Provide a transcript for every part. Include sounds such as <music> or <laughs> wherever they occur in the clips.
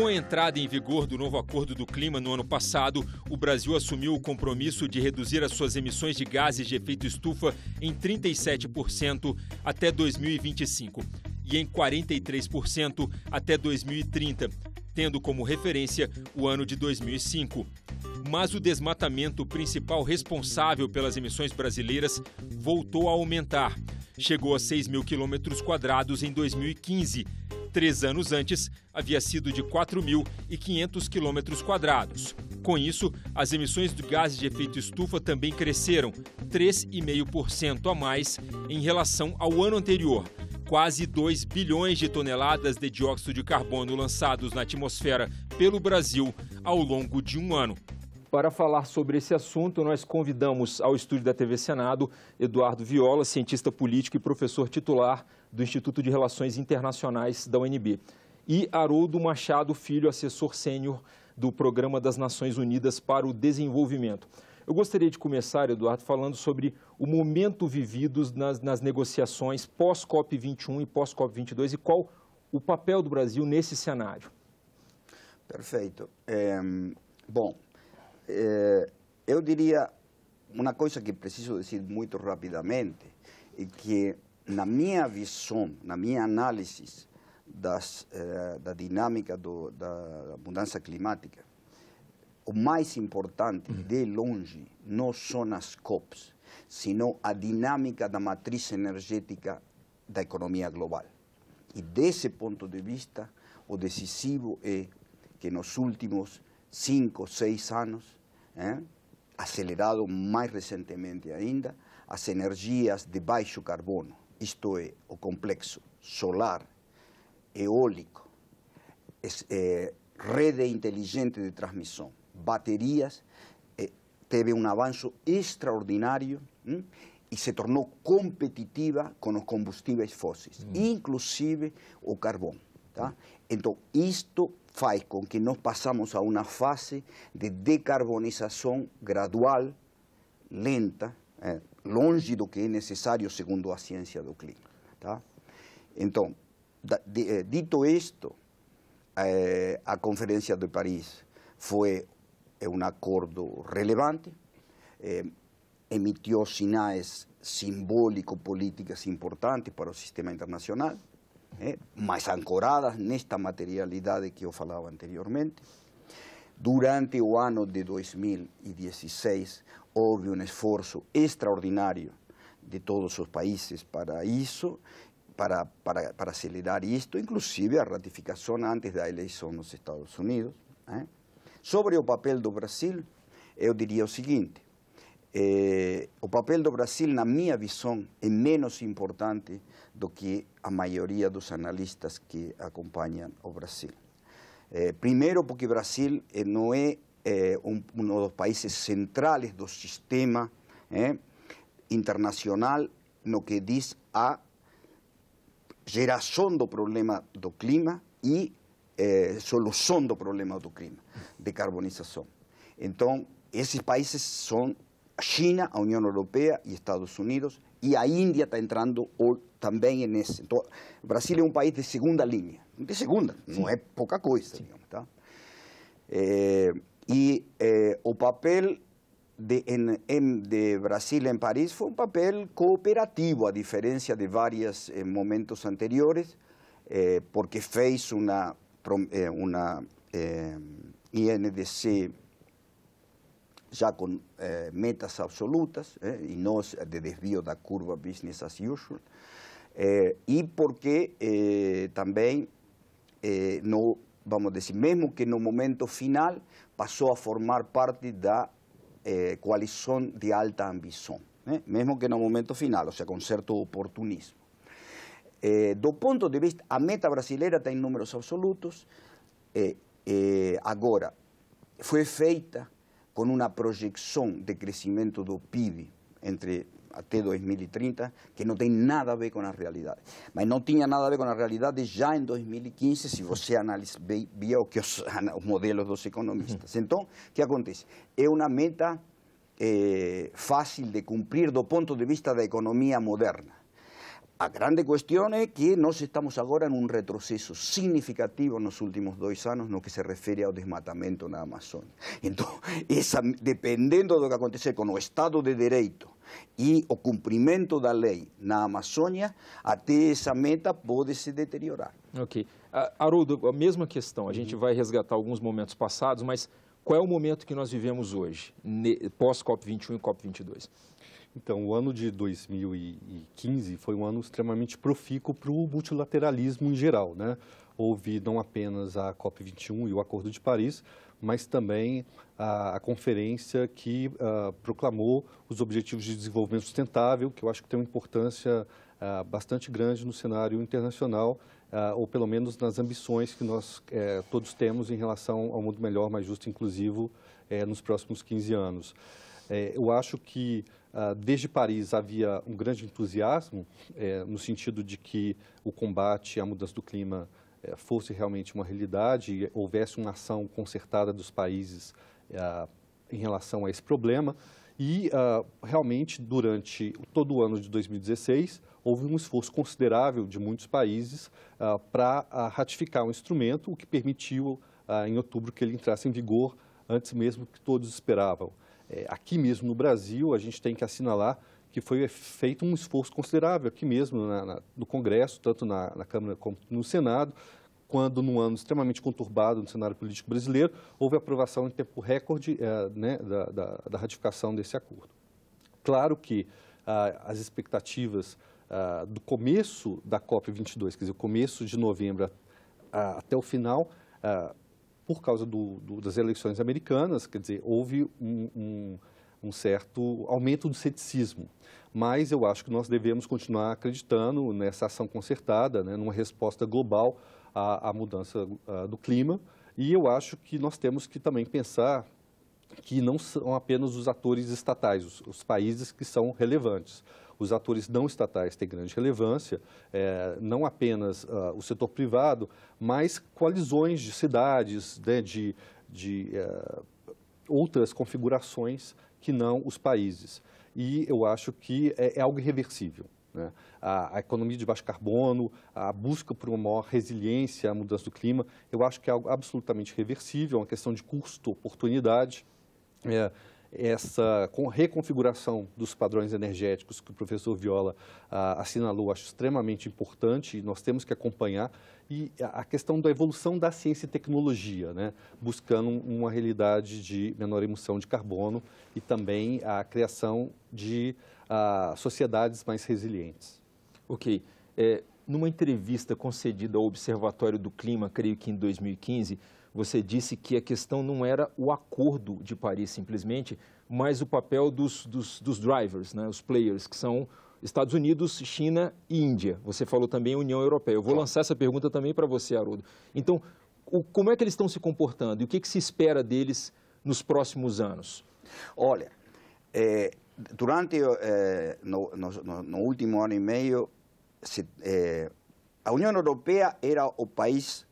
Com a entrada em vigor do novo Acordo do Clima no ano passado, o Brasil assumiu o compromisso de reduzir as suas emissões de gases de efeito estufa em 37% até 2025 e em 43% até 2030, tendo como referência o ano de 2005. Mas o desmatamento principal responsável pelas emissões brasileiras voltou a aumentar chegou a 6 mil quilômetros quadrados em 2015. Três anos antes, havia sido de 4.500 quilômetros quadrados. Com isso, as emissões de gases de efeito estufa também cresceram, 3,5% a mais em relação ao ano anterior. Quase 2 bilhões de toneladas de dióxido de carbono lançados na atmosfera pelo Brasil ao longo de um ano. Para falar sobre esse assunto, nós convidamos ao estúdio da TV Senado Eduardo Viola, cientista político e professor titular do Instituto de Relações Internacionais da UNB, e Haroldo Machado Filho, assessor sênior do Programa das Nações Unidas para o Desenvolvimento. Eu gostaria de começar, Eduardo, falando sobre o momento vivido nas, nas negociações pós-COP21 e pós-COP22 e qual o papel do Brasil nesse cenário. Perfeito. É, bom, eh, eu diria uma coisa que preciso dizer muito rapidamente, é que na minha visão, na minha análise das, eh, da dinâmica do, da mudança climática, o mais importante, uhum. de longe, não são as COPs, sino a dinâmica da matriz energética da economia global. E desse ponto de vista, o decisivo é que nos últimos cinco, seis anos, é? acelerado mais recentemente ainda, as energias de baixo carbono, isto é, o complexo solar, eólico, eh, rede inteligente de transmissão, baterias, eh, teve um avanço extraordinário hein? Hm, e se tornou competitiva com os combustíveis fósseis, hum. inclusive o carbono Tá? Hum. Então, isto faz con que nos pasamos a una fase de decarbonización gradual, lenta, é, eh, longe do que es necesario segundo la ciencia do clima. Entonces, eh, dito esto, eh, a de París fue un acuerdo relevante, emitió emitiu sinais simbólicos, políticas importantes para el sistema internacional, eh, en ancoradas materialidad de que yo falaba anteriormente. Durante el año de 2016, hubo un esfuerzo extraordinario de todos los países para eso para, para, acelerar esto, inclusive a ratificación antes de la elección en los Estados Unidos. ¿eh? Sobre el papel del Brasil, yo diría lo siguiente. Eh, o papel do Brasil, na minha visão, é menos importante do que a maioria dos analistas que acompanham o Brasil. Eh, primeiro, porque o Brasil eh, não é, um, um, dos países centrais do sistema internacional no que diz a geração do problema do clima e solução do problema do clima, de carbonização. Então, esses países são China, a Unión Europea y Estados Unidos, y a India está entrando también en ese. Brasil es un país de segunda línea, de segunda, no es poca cosa. Eh, y el eh, o papel de, Brasil en, París fue un papel cooperativo, a diferencia de varios eh, momentos anteriores, porque fez una INDC já com eh, metas absolutas eh, e não de desvio da curva business as usual, eh, e porque eh, também, eh, no, vamos dizer, mesmo que no momento final, passou a formar parte da eh, coalição de alta ambição, mesmo que no momento final, ou seja, com certo oportunismo. do ponto de vista, a meta brasileira tem números absolutos, agora, foi feita con una proyección de crecimiento do PIB entre até 2030, que não tem nada a ver com a realidade. Mas não tinha nada a ver com a realidade já em 2015, se você analisa, via que os, <laughs> modelos dos economistas. Então, o que acontece? É uma meta eh, fácil de cumprir do ponto de vista da economia moderna. A grande cuestión é que nós estamos agora em um retroceso significativo nos últimos dois anos no que se refere ao desmatamento na Amazônia. Então, dependendo do que acontecer com o Estado de direito e o cumprimento da lei na Amazônia, até essa meta pode se deteriorar. Ok. Ah, Haroldo, a mesma questão, a gente uhum. vai resgatar alguns momentos passados, mas qual é o momento que nós vivemos hoje, pós-COP21 e COP22? Então, o ano de 2015 foi um ano extremamente profícuo para o multilateralismo em geral. Né? Houve não apenas a COP21 e o Acordo de Paris, mas também a, a conferência que uh, proclamou os Objetivos de Desenvolvimento Sustentável, que eu acho que tem uma importância uh, bastante grande no cenário internacional, uh, ou pelo menos nas ambições que nós eh, todos temos em relação ao mundo melhor, mais justo e inclusivo eh, nos próximos 15 anos. É, eu acho que ah, desde Paris havia um grande entusiasmo, é, no sentido de que o combate à mudança do clima é, fosse realmente uma realidade e houvesse uma ação concertada dos países é, em relação a esse problema. E ah, realmente, durante todo o ano de 2016, houve um esforço considerável de muitos países ah, para ratificar o um instrumento, o que permitiu, em outubro, que ele entrasse em vigor antes mesmo que todos esperavam é, aqui mesmo no Brasil, a gente tem que assinalar que foi feito um esforço considerável aqui mesmo na, na, no Congresso, tanto na, na Câmara como no Senado, quando, num ano extremamente conturbado no cenário político brasileiro, houve aprovação em tempo recorde é, né, da, da, da, ratificação desse acordo. Claro que ah, as expectativas ah, do começo da COP22, quer dizer, o começo de novembro ah, até o final, ah, por causa do, do, das eleições americanas, quer dizer, houve um, um, um, certo aumento do ceticismo. Mas eu acho que nós devemos continuar acreditando nessa ação concertada, né, numa resposta global à, à mudança do clima. E eu acho que nós temos que também pensar que não são apenas os atores estatais, os, os países que são relevantes os atores não estatais têm grande relevância, é, não apenas uh, o setor privado, mas coalizões de cidades, né, de, de uh, outras configurações que não os países. E eu acho que é, é algo irreversível. Né? A, a, economia de baixo carbono, a busca por uma maior resiliência à mudança do clima, eu acho que é algo absolutamente reversível, é uma questão de custo, oportunidade. É, essa reconfiguração dos padrões energéticos que o professor Viola ah, assinalou, acho extremamente importante, e nós temos que acompanhar, e a questão da evolução da ciência e tecnologia, né? buscando uma realidade de menor emissão de carbono e também a criação de ah, sociedades mais resilientes. Ok. É, numa entrevista concedida ao Observatório do Clima, creio que em 2015, você disse que a questão não era o acordo de Paris simplesmente, mas o papel dos, dos, dos drivers, né, os players, que são Estados Unidos, China e Índia. Você falou também União Europeia. Eu vou lançar essa pergunta também para você, Haroldo. Então, o, como é que eles estão se comportando e o que, que se espera deles nos próximos anos? Olha, é, durante é, no, no, no, último ano e meio, se, é, a União Europeia era o país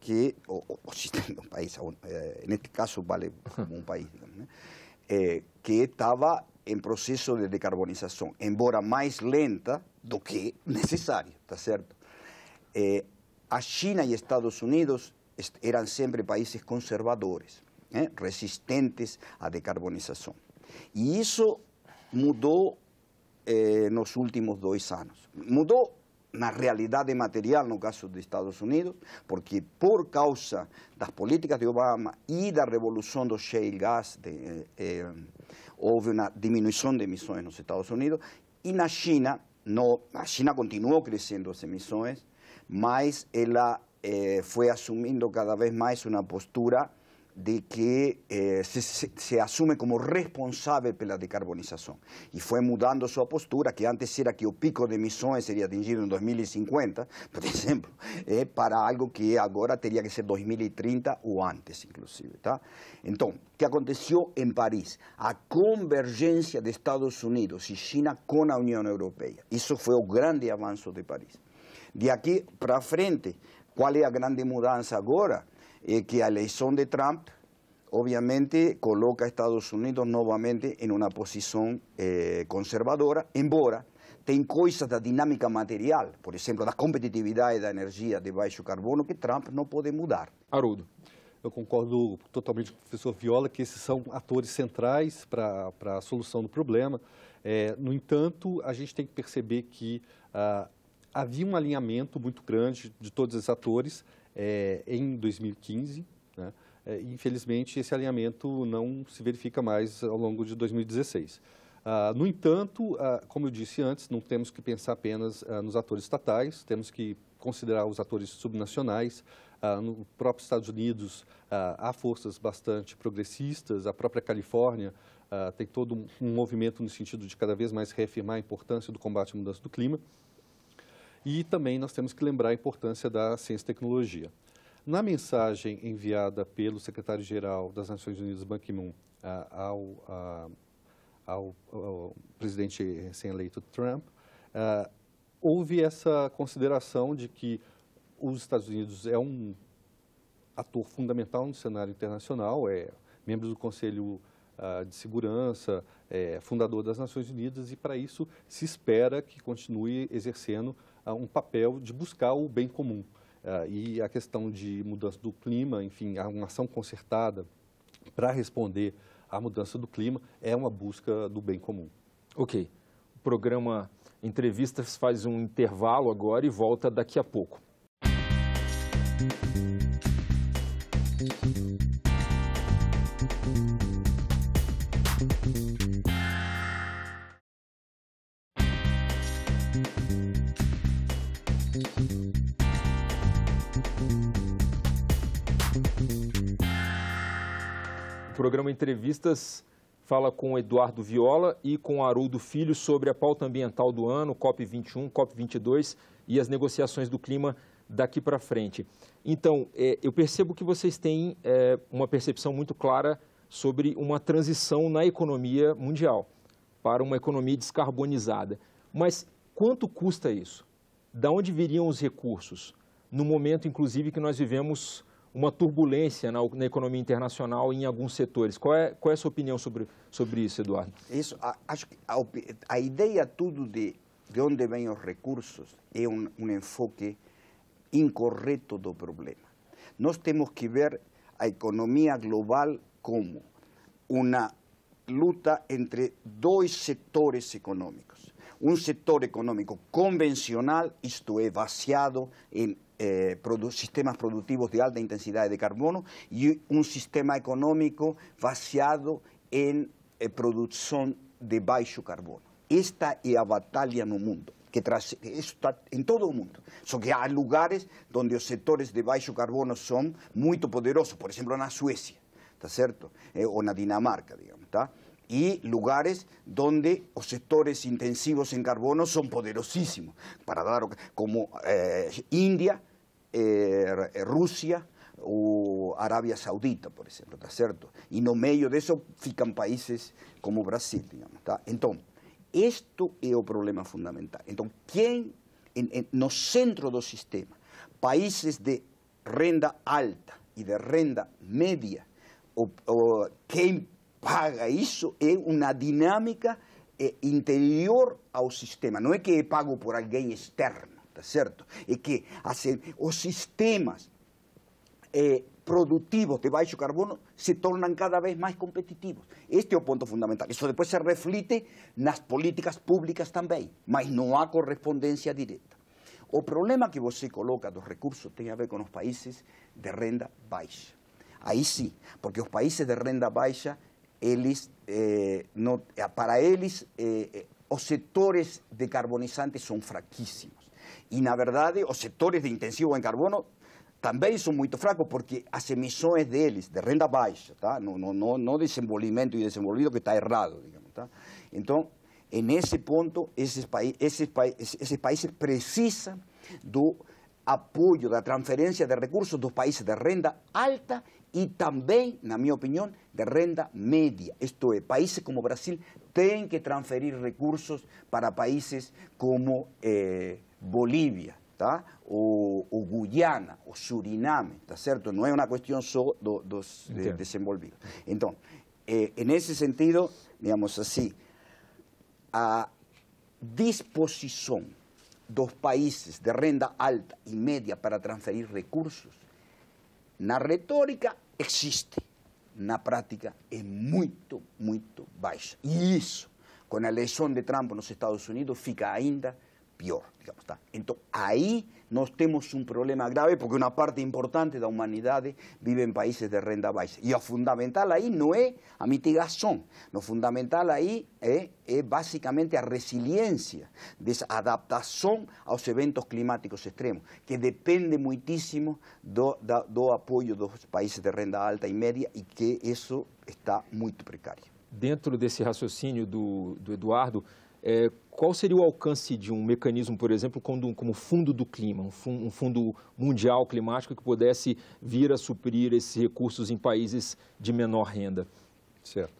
que o, o, o sistema do país, eh, neste caso vale como um país, digamos, né? eh, que estava em processo de decarbonização, embora mais lenta do que necessário, está certo? Eh, a China e Estados Unidos eram sempre países conservadores, né? resistentes à decarbonização. E isso mudou eh, nos últimos dois anos. Mudou na realidade material, no caso dos Estados Unidos, porque por causa das políticas de Obama e da revolução do shale gas, de, eh, eh, houve uma diminuição de emissões nos Estados Unidos, e na China, no, a China continuou crescendo as emissões, mas ela eh, foi assumindo cada vez mais uma postura de que eh, se, se, asume como responsable pela decarbonização e foi mudando sua postura, que antes era que o pico de emissões seria atingido em 2050, por exemplo, <laughs> eh, para algo que agora teria que ser 2030 ou antes, inclusive. Tá? o que aconteceu em Paris? A convergência de Estados Unidos e China com a União Europeia. Isso foi o grande avanço de Paris. De aqui para frente, qual é a grande mudança agora? eh, que a eleição de Trump, obviamente, coloca a Estados Unidos novamente em uma posição eh, conservadora, embora tem coisas da dinâmica material, por exemplo, da competitividade da energia de baixo carbono, que Trump não pode mudar. Haroldo, eu concordo totalmente com o professor Viola que esses são atores centrais para a solução do problema. É, no entanto, a gente tem que perceber que ah, havia um alinhamento muito grande de todos esses atores é, em 2015. Né? É, infelizmente, esse alinhamento não se verifica mais ao longo de 2016. Ah, no entanto, ah, como eu disse antes, não temos que pensar apenas ah, nos atores estatais, temos que considerar os atores subnacionais. Ah, no próprio Estados Unidos, ah, há forças bastante progressistas, a própria Califórnia ah, tem todo um, um movimento no sentido de cada vez mais reafirmar a importância do combate à mudança do clima. E também nós temos que lembrar a importância da ciência e tecnologia. Na mensagem enviada pelo secretário-geral das Nações Unidas, Ban Ki-moon, ao, ao, ao, presidente recém-eleito Trump, uh, houve essa consideração de que os Estados Unidos é um ator fundamental no cenário internacional, é membro do Conselho uh, de Segurança, é fundador das Nações Unidas, e para isso se espera que continue exercendo um papel de buscar o bem comum. É, e a questão de mudança do clima, enfim, uma ação concertada para responder à mudança do clima é uma busca do bem comum. Ok. O programa Entrevistas faz um intervalo agora e volta daqui a pouco. Música programa Entrevistas fala com Eduardo Viola e com Haroldo Filho sobre a pauta ambiental do ano, COP21, COP22 e as negociações do clima daqui para frente. Então, é, eu percebo que vocês têm é, uma percepção muito clara sobre uma transição na economia mundial para uma economia descarbonizada. Mas quanto custa isso? Da onde viriam os recursos? No momento, inclusive, que nós vivemos uma turbulência na, na, economia internacional em alguns setores. Qual é, qual é a sua opinião sobre, sobre isso, Eduardo? Isso, a, acho que a, a, ideia tudo de, de onde vêm os recursos é um, um enfoque incorreto do problema. Nós temos que ver a economia global como uma luta entre dois setores econômicos. Um setor econômico convencional, isto é, baseado em Eh, sistemas productivos de alta intensidad de carbono y un sistema económico vaciado en eh, producción de bajo carbono. Esta la batalla en el mundo. Que está en todo el mundo. Hay que hay lugares donde los sectores de bajo carbono son muy poderosos, por ejemplo, en Suecia. ¿está cierto? Eh, en Dinamarca, digamos, y e lugares donde los sectores intensivos en carbono son poderosísimos, para dar, como eh, India, eh, eh, Rusia o Arabia Saudita, por ejemplo, ¿está cierto? Y no de eso fican países como Brasil, digamos, tá? Entonces, esto es problema fundamental. Entonces, ¿quién en, el no centro del sistema, países de renta alta y de renta media, o, paga eso? Es una dinámica eh, interior al sistema, no es que pago por alguien externo. tá certo? É que as, os sistemas eh, produtivos de baixo carbono se tornam cada vez mais competitivos. Este é o ponto fundamental. Isso depois se reflete nas políticas públicas também, mas não há correspondência direta. O problema que você coloca dos recursos tem a ver com os países de renda baixa. Aí sim, porque os países de renda baixa, eles, eh, não, eh, para eles, eh, eh os setores decarbonizantes são fraquíssimos. Y, na verdade, los sectores de intensivo en carbono también son muy fracos, porque as de deles, de renda baixa, no, no, no, no desenvolvimento y desenvolvido, que está errado, digamos. en ese punto, esos, países precisan do apoyo, da transferencia de recursos dos países de renda alta y también, en mi opinión, de renda media. Esto es, países como Brasil tienen que transferir recursos para países como eh, Bolivia, tá? O, Guyana, o Suriname, ¿está cierto? No es una cuestión solo de de, eh, desenvolvidos. Entonces, eh, en ese sentido, digamos así, a de dos países de renda alta y media para transferir recursos, la retórica existe, la práctica es muy, muy baja. Y eso, con la elección de Trump en los Estados Unidos, fica ainda pior, Digamos, tá? Entonces, ahí nos tenemos un problema grave porque una parte importante de la humanidad vive en países de renda baixa. Y lo fundamental ahí no es a mitigación, lo fundamental ahí es, es básicamente a resiliencia, desadaptación a los eventos climáticos extremos, que depende muchísimo del do, apoio apoyo de los países de renda alta y media y que eso está muy precario. Dentro desse raciocínio do Eduardo, é, qual seria o alcance de um mecanismo, por exemplo, como, como fundo do clima, um, um fundo mundial climático que pudesse vir a suprir esses recursos em países de menor renda? Certo.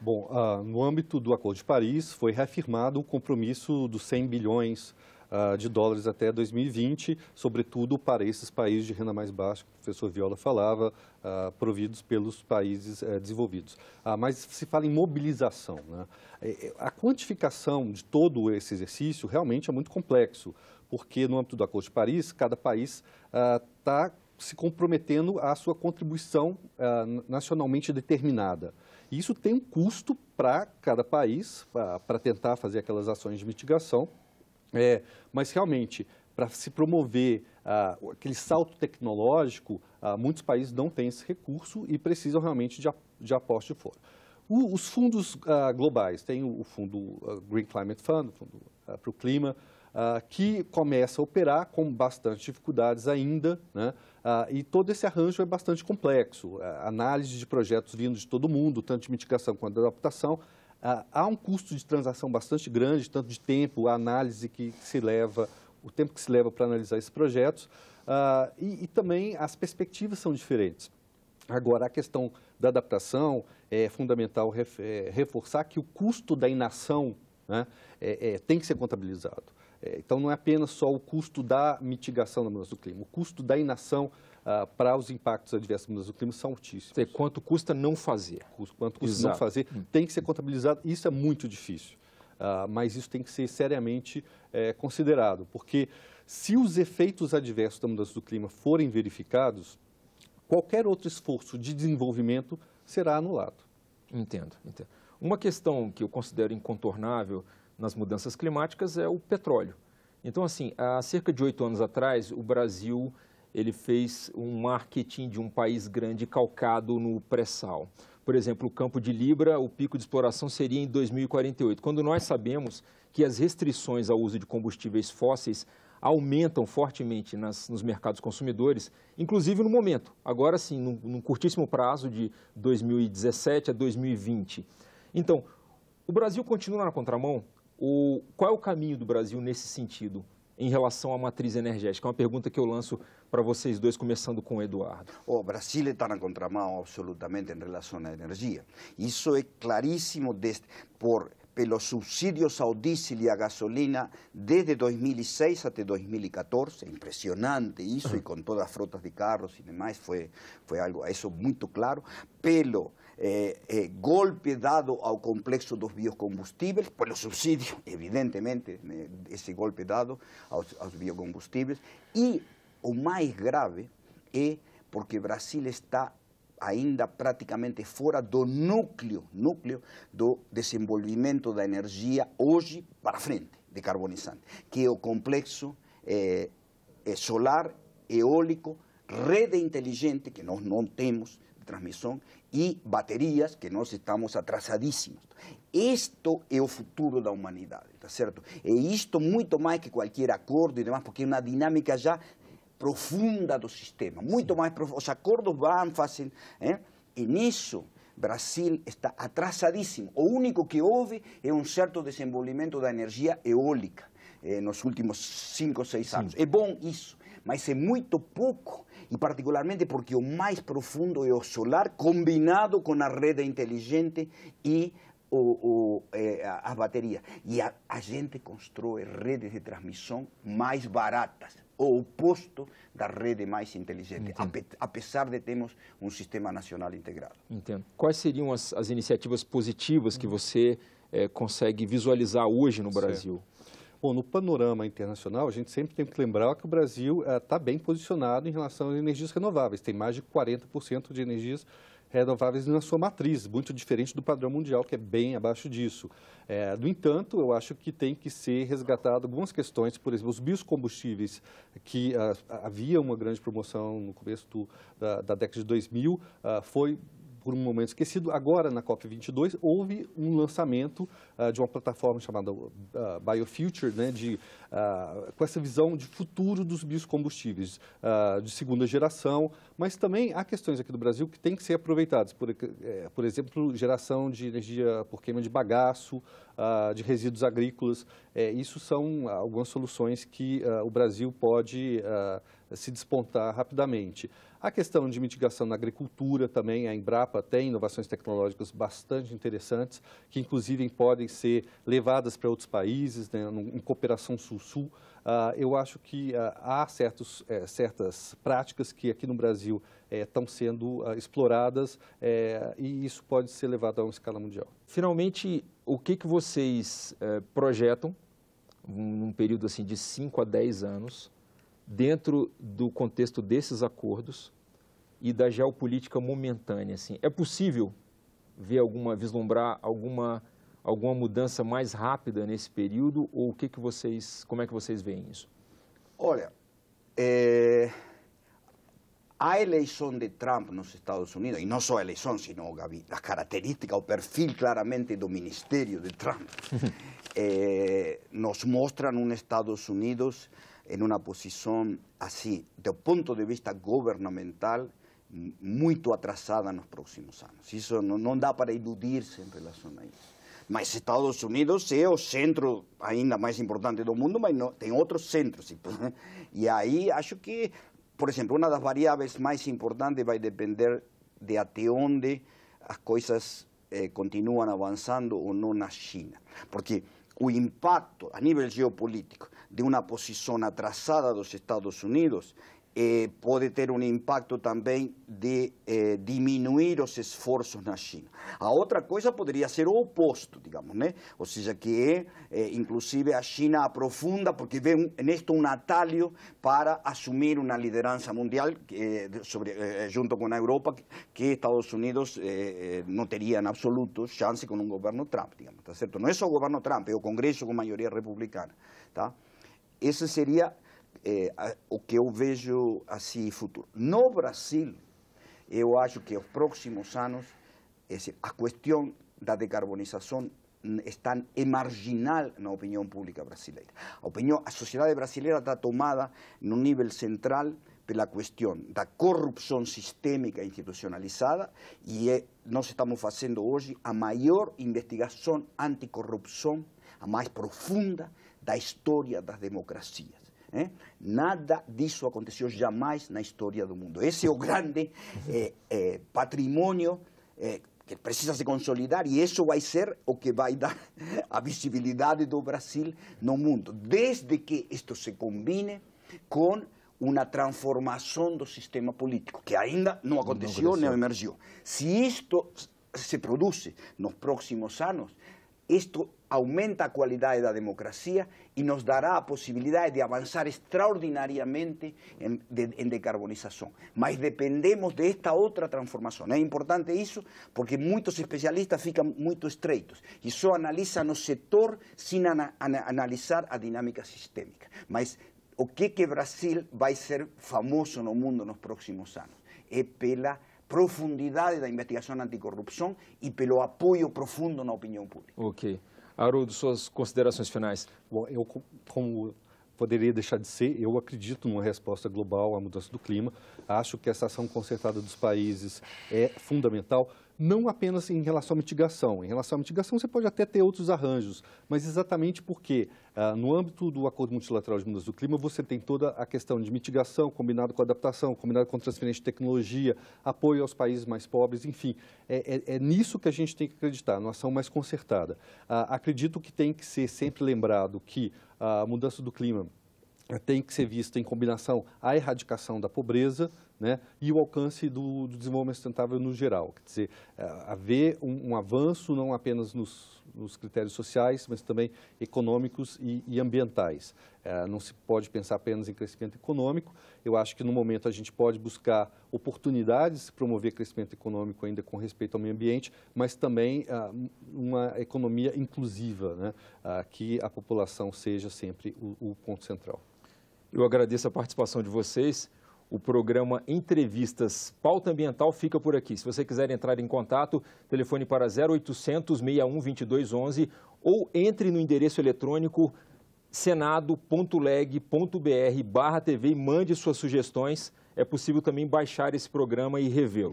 Bom, ah, no âmbito do Acordo de Paris, foi reafirmado o compromisso dos 100 bilhões uh, de dólares até 2020, sobretudo para esses países de renda mais baixa, que o professor Viola falava, uh, providos pelos países uh, desenvolvidos. Ah, mas se fala em mobilização. Né? É, é, a quantificação de todo esse exercício realmente é muito complexo, porque no âmbito do Acordo de Paris, cada país está se comprometendo à sua contribuição nacionalmente determinada. Isso tem um custo para cada país, para tentar fazer aquelas ações de mitigação. É, mas realmente, para se promover ah, aquele salto tecnológico, ah, muitos países não têm esse recurso e precisam realmente de, de aposta de fora. O, os fundos ah, globais, tem o, o fundo ah, Green Climate Fund, o fundo ah, para o clima, ah, que começa a operar com bastante dificuldades ainda, né? e todo esse arranjo é bastante complexo. análise de projetos vindo de todo mundo, tanto de mitigação quanto de adaptação, há um custo de transação bastante grande, tanto de tempo, a análise que se leva, o tempo que se leva para analisar esses projetos, ah, e, e, também as perspectivas são diferentes. Agora, a questão da adaptação é fundamental ref, é, reforçar que o custo da inação né, é, é, tem que ser contabilizado. É, então, não é apenas só o custo da mitigação da mudança do clima, o custo da inação ah, para os impactos adversos das mudanças do clima são altíssimos. Sei, quanto custa não fazer? Quanto custa Exato. não fazer? Hum. Tem que ser contabilizado. Isso é muito difícil. Ah, mas isso tem que ser seriamente é, considerado, porque se os efeitos adversos da mudança do clima forem verificados, qualquer outro esforço de desenvolvimento será anulado. Entendo, entendo. Uma questão que eu considero incontornável nas mudanças climáticas é o petróleo. Então, assim, há cerca de oito anos atrás, o Brasil ele fez um marketing de um país grande calcado no pré-sal. Por exemplo, o campo de Libra, o pico de exploração seria em 2048, quando nós sabemos que as restrições ao uso de combustíveis fósseis aumentam fortemente nas, nos mercados consumidores, inclusive no momento, agora sim, num, num curtíssimo prazo de 2017 a 2020. Então, o Brasil continua na contramão? Ou qual é o caminho do Brasil nesse sentido? em relação à matriz energética? É uma pergunta que eu lanço para vocês dois, começando com o Eduardo. O Brasil está na contramão absolutamente em relação à energia. Isso é claríssimo desde, por, pelos subsídios ao diesel e à gasolina desde 2006 até 2014. Impressionante isso, e com todas as frotas de carros e demais, foi, foi algo, isso muito claro. Pelo eh, eh, golpe dado ao complexo dos biocombustíveis, pelos subsídios, evidentemente, né, esse golpe dado aos, aos biocombustíveis. E o mais grave é porque Brasil está ainda praticamente fora do núcleo, núcleo do desenvolvimento da energia hoje para frente, decarbonizante, que é o complexo eh, solar, eólico, rede inteligente, que nós não temos, transmissão e baterias, que nós estamos atrasadíssimos. Isto é o futuro da humanidade, está certo? É isto muito mais que qualquer acordo e demais, porque é uma dinâmica já profunda do sistema, muito mais profunda. Os acordos vão, fazem, Em ¿eh? isso, Brasil está atrasadíssimo. O único que houve é um certo desenvolvimento da energia eólica eh, nos últimos cinco, seis anos. Sim. É bom isso, mas é muito pouco e particularmente porque o mais profundo é o solar combinado com a rede inteligente e o, o, eh, as baterias. E a, a, gente constrói redes de transmissão mais baratas, o oposto da rede mais inteligente, apesar de termos um sistema nacional integrado. Entendo. Quais seriam as, as iniciativas positivas que você eh, consegue visualizar hoje no Brasil? Certo. Bom, no panorama internacional, a gente sempre tem que lembrar que o Brasil está eh, bem posicionado em relação às energias renováveis. Tem mais de 40% de energias renováveis na sua matriz, muito diferente do padrão mundial, que é bem abaixo disso. É, no entanto, eu acho que tem que ser resgatado algumas questões, por exemplo, os biocombustíveis, que ah, havia uma grande promoção no começo do, da, da, década de 2000, ah, foi por um momento esquecido, agora na COP22 houve um lançamento uh, de uma plataforma chamada uh, Biofuture, né, de, uh, com essa visão de futuro dos biocombustíveis de segunda geração, mas também há questões aqui do Brasil que têm que ser aproveitadas, por, eh, por exemplo, geração de energia por queima de bagaço, de resíduos agrícolas. É, isso são algumas soluções que o Brasil pode se despontar rapidamente. A questão de mitigação na agricultura também, a Embrapa tem inovações tecnológicas bastante interessantes, que inclusive podem ser levadas para outros países, né, em cooperação sul-sul. Uh, eu acho que uh, há certos, é, certas práticas que aqui no Brasil eh, estão é, sendo uh, exploradas eh, e isso pode ser levado a uma escala mundial. Finalmente, o que, que vocês projetam num período assim, de 5 a 10 anos dentro do contexto desses acordos e da geopolítica momentânea. Assim. É possível ver alguma, vislumbrar alguma, alguma mudança mais rápida nesse período ou o que, que vocês, como é que vocês veem isso? Olha, é... a eleição de Trump nos Estados Unidos, e não só a eleição, sino, Gabi, a característica, o perfil claramente do ministério de Trump, é... <laughs> nos mostram um Estados Unidos en una posición así, de punto de vista gubernamental, muy atrasada en los próximos años. Eso no, no da para iludirse en relación a eso. Mas Estados Unidos é o centro ainda mais importante do mundo, mas tem outros centros. E <laughs> aí acho que, por exemplo, uma das variáveis mais importantes vai depender de até onde as coisas eh, continuam avançando ou não na China. Porque o impacto a nível geopolítico de uma posição atrasada dos Estados Unidos eh, pode ter um impacto também de eh, diminuir os esforços na China. A outra coisa poderia ser o oposto, digamos, né? Ou seja, que eh, inclusive a China aprofunda, porque vê em esto um atalho para assumir uma liderança mundial eh, sobre, eh, junto com a Europa, que Estados Unidos eh, não teria em absoluto chance com um governo Trump, digamos, está certo? Não é só o governo Trump, é o Congresso com maioria republicana, tá? Esse seria é, a, o que eu vejo assim futuro. No Brasil, eu acho que os próximos anos, esse, a questão da decarbonização está é marginal na opinião pública brasileira. A, opinião, a sociedade brasileira está tomada num nível central pela questão da corrupção sistêmica institucionalizada e é, nós estamos fazendo hoje a maior investigação anticorrupção, a mais profunda da história das democracias. Eh? Nada disso aconteceu jamais na história do mundo. Esse é o grande eh, eh, patrimônio que precisa se consolidar e isso vai ser o que vai dar <laughs> a visibilidade do Brasil no mundo, desde que isto se combine com uma transformação do sistema político, que ainda não aconteceu, não aconteceu. nem emergiu. Se isto se produz nos próximos anos, Esto aumenta a qualidade da democracia e nos dará a posibilidade de avanzar extraordinariamente en, de, en decarbonización. Mas dependemos de esta outra transformación. É importante isso porque muitos especialistas fican muito estreitos Isso analisa analizan setor sector sin ana, ana, analizar a dinámica sistémica. Mas o que que Brasil vai ser famoso no mundo nos próximos anos? É pela profundidade da investigação anticorrupção e pelo apoio profundo na opinião pública. Ok. Haroldo, suas considerações finais. Bom, eu, como poderia deixar de ser, eu acredito numa resposta global à mudança do clima. Acho que essa ação concertada dos países é fundamental não apenas em relação à mitigação. Em relação à mitigação, você pode até ter outros arranjos, mas exatamente porque, ah, no âmbito do Acordo Multilateral de Mudanças do Clima, você tem toda a questão de mitigação combinado com adaptação, combinado com transferência de tecnologia, apoio aos países mais pobres, enfim. É, é, é nisso que a gente tem que acreditar, numa ação mais concertada. Ah, acredito que tem que ser sempre lembrado que ah, a mudança do clima tem que ser vista em combinação à erradicação da pobreza, né, e o alcance do, do, desenvolvimento sustentável no geral. Quer dizer, é, haver um, um avanço não apenas nos, nos, critérios sociais, mas também econômicos e, e ambientais. É, não se pode pensar apenas em crescimento econômico. Eu acho que, no momento, a gente pode buscar oportunidades de promover crescimento econômico ainda com respeito ao meio ambiente, mas também uh, uma economia inclusiva, né, uh, que a população seja sempre o, o ponto central. Eu agradeço a participação de vocês. O programa Entrevistas Pauta Ambiental fica por aqui. Se você quiser entrar em contato, telefone para 0800 61 2211 ou entre no endereço eletrônico senado.leg.br barra TV e mande suas sugestões. É possível também baixar esse programa e revê-lo.